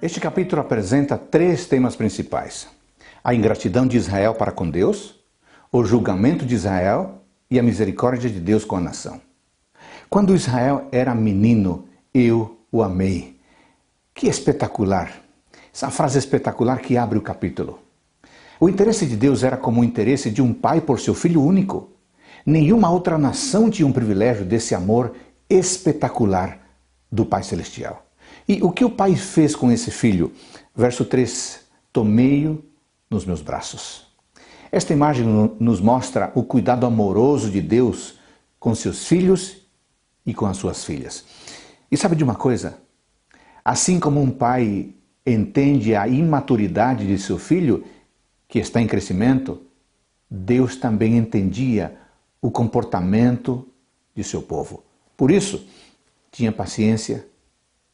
Este capítulo apresenta três temas principais: a ingratidão de Israel para com Deus, o julgamento de Israel e a misericórdia de Deus com a nação. Quando Israel era menino, eu o amei. Que espetacular! Essa frase espetacular que abre o capítulo. O interesse de Deus era como o interesse de um pai por seu filho único. Nenhuma outra nação tinha um privilégio desse amor espetacular do Pai Celestial. E o que o pai fez com esse filho? Verso 3: Tomei-o nos meus braços. Esta imagem nos mostra o cuidado amoroso de Deus com seus filhos e com as suas filhas. E sabe de uma coisa? Assim como um pai entende a imaturidade de seu filho, que está em crescimento, Deus também entendia o comportamento de seu povo. Por isso, tinha paciência,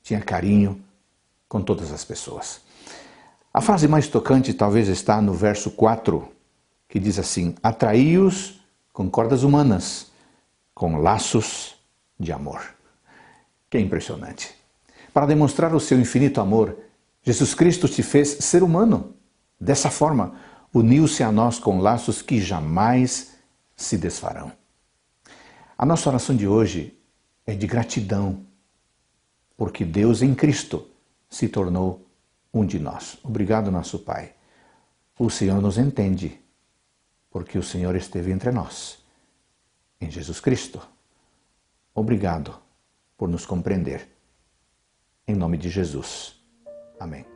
tinha carinho com todas as pessoas. A frase mais tocante talvez está no verso 4, que diz assim: Atraí-os com cordas humanas, com laços de amor. Que é impressionante. Para demonstrar o seu infinito amor, Jesus Cristo te fez ser humano. Dessa forma, uniu-se a nós com laços que jamais se desfarão. A nossa oração de hoje é de gratidão porque Deus em Cristo se tornou um de nós. Obrigado, nosso Pai. O Senhor nos entende, porque o Senhor esteve entre nós, em Jesus Cristo. Obrigado por nos compreender. Em nome de Jesus. Amém.